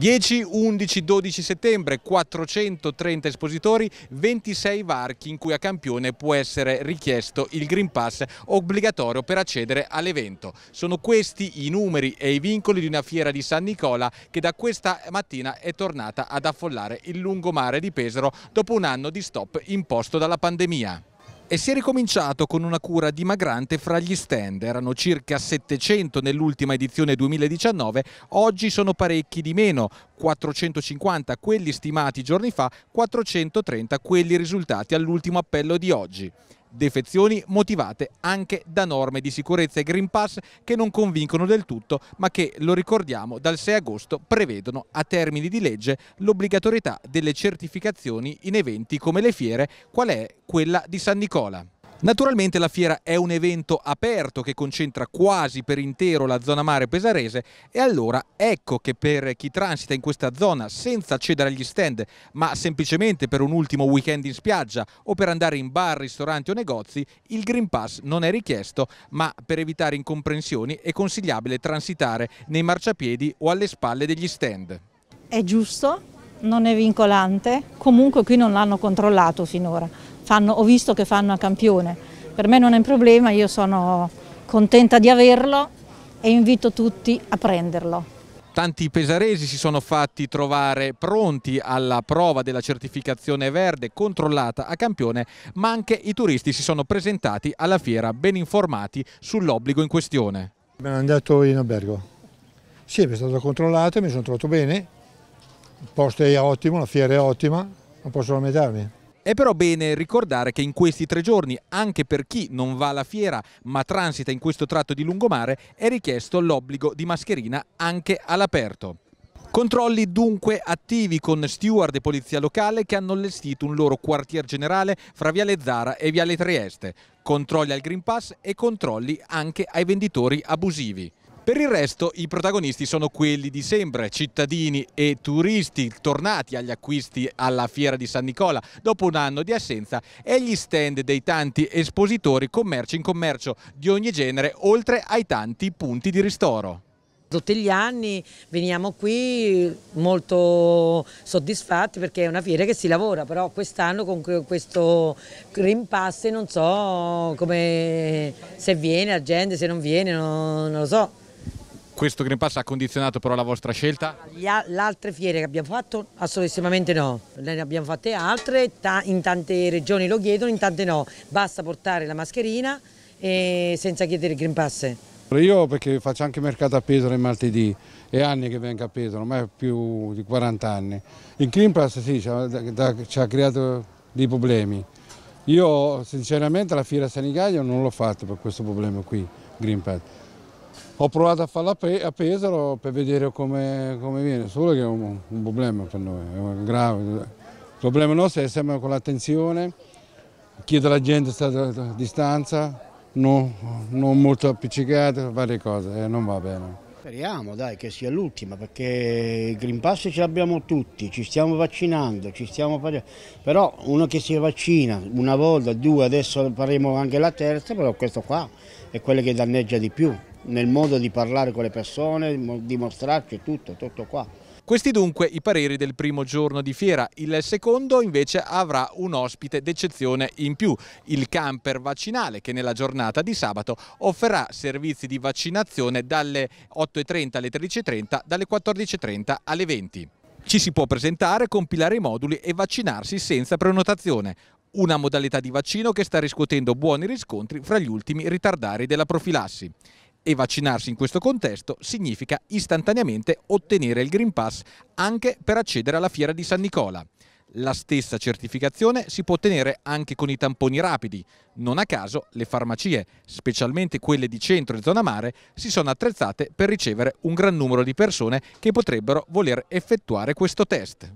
10, 11, 12 settembre, 430 espositori, 26 varchi in cui a campione può essere richiesto il Green Pass obbligatorio per accedere all'evento. Sono questi i numeri e i vincoli di una fiera di San Nicola che da questa mattina è tornata ad affollare il lungomare di Pesaro dopo un anno di stop imposto dalla pandemia e si è ricominciato con una cura dimagrante fra gli stand. Erano circa 700 nell'ultima edizione 2019, oggi sono parecchi di meno, 450 quelli stimati giorni fa, 430 quelli risultati all'ultimo appello di oggi defezioni motivate anche da norme di sicurezza e Green Pass che non convincono del tutto, ma che, lo ricordiamo, dal 6 agosto prevedono a termini di legge l'obbligatorietà delle certificazioni in eventi come le fiere, qual è quella di San Nicola. Naturalmente la fiera è un evento aperto che concentra quasi per intero la zona mare pesarese e allora ecco che per chi transita in questa zona senza accedere agli stand ma semplicemente per un ultimo weekend in spiaggia o per andare in bar, ristoranti o negozi il Green Pass non è richiesto ma per evitare incomprensioni è consigliabile transitare nei marciapiedi o alle spalle degli stand. È giusto, non è vincolante, comunque qui non l'hanno controllato finora fanno, ho visto che fanno a campione. Per me non è un problema, io sono contenta di averlo e invito tutti a prenderlo. Tanti pesaresi si sono fatti trovare pronti alla prova della certificazione verde controllata a campione, ma anche i turisti si sono presentati alla fiera ben informati sull'obbligo in questione. Sono andato in albergo, sì, è stato controllato, mi sono trovato bene, il posto è ottimo, la fiera è ottima, non posso lamentarmi. È però bene ricordare che in questi tre giorni, anche per chi non va alla fiera ma transita in questo tratto di lungomare, è richiesto l'obbligo di mascherina anche all'aperto. Controlli dunque attivi con steward e polizia locale che hanno allestito un loro quartier generale fra Viale Zara e Viale Trieste. Controlli al Green Pass e controlli anche ai venditori abusivi. Per il resto i protagonisti sono quelli di sempre, cittadini e turisti tornati agli acquisti alla fiera di San Nicola dopo un anno di assenza e gli stand dei tanti espositori commerci in commercio di ogni genere oltre ai tanti punti di ristoro. Tutti gli anni veniamo qui molto soddisfatti perché è una fiera che si lavora, però quest'anno con questo Green Pass non so come, se viene la gente, se non viene, non, non lo so. Questo Green Pass ha condizionato però la vostra scelta? Le altre fiere che abbiamo fatto? Assolutamente no. Ne abbiamo fatte altre, in tante regioni lo chiedono, in tante no. Basta portare la mascherina e senza chiedere il Green Pass. Io perché faccio anche mercato a Pesaro il martedì, è anni che vengo a Pesaro, ormai più di 40 anni. Il Green Pass sì, ci ha, da, ci ha creato dei problemi. Io sinceramente la fiera a non l'ho fatta per questo problema qui, Green Pass. Ho provato a farla a Pesaro per vedere come, come viene, solo che è un, un, problema per noi, è un grave. Il problema nostro è sempre con l'attenzione, chiedere alla gente a distanza, non, non molto appiccicata, varie cose, eh, non va bene. Speriamo dai che sia l'ultima perché il Green Pass ce l'abbiamo tutti, ci stiamo vaccinando, ci stiamo facendo, però uno che si vaccina una volta, due, adesso faremo anche la terza, però questo qua è quello che danneggia di più nel modo di parlare con le persone, dimostrarci tutto, tutto qua. Questi dunque i pareri del primo giorno di fiera, il secondo invece avrà un ospite d'eccezione in più, il camper vaccinale che nella giornata di sabato offrirà servizi di vaccinazione dalle 8.30 alle 13.30, dalle 14.30 alle 20. Ci si può presentare, compilare i moduli e vaccinarsi senza prenotazione. Una modalità di vaccino che sta riscuotendo buoni riscontri fra gli ultimi ritardari della profilassi e vaccinarsi in questo contesto significa istantaneamente ottenere il Green Pass anche per accedere alla fiera di San Nicola. La stessa certificazione si può ottenere anche con i tamponi rapidi. Non a caso le farmacie, specialmente quelle di centro e zona mare, si sono attrezzate per ricevere un gran numero di persone che potrebbero voler effettuare questo test.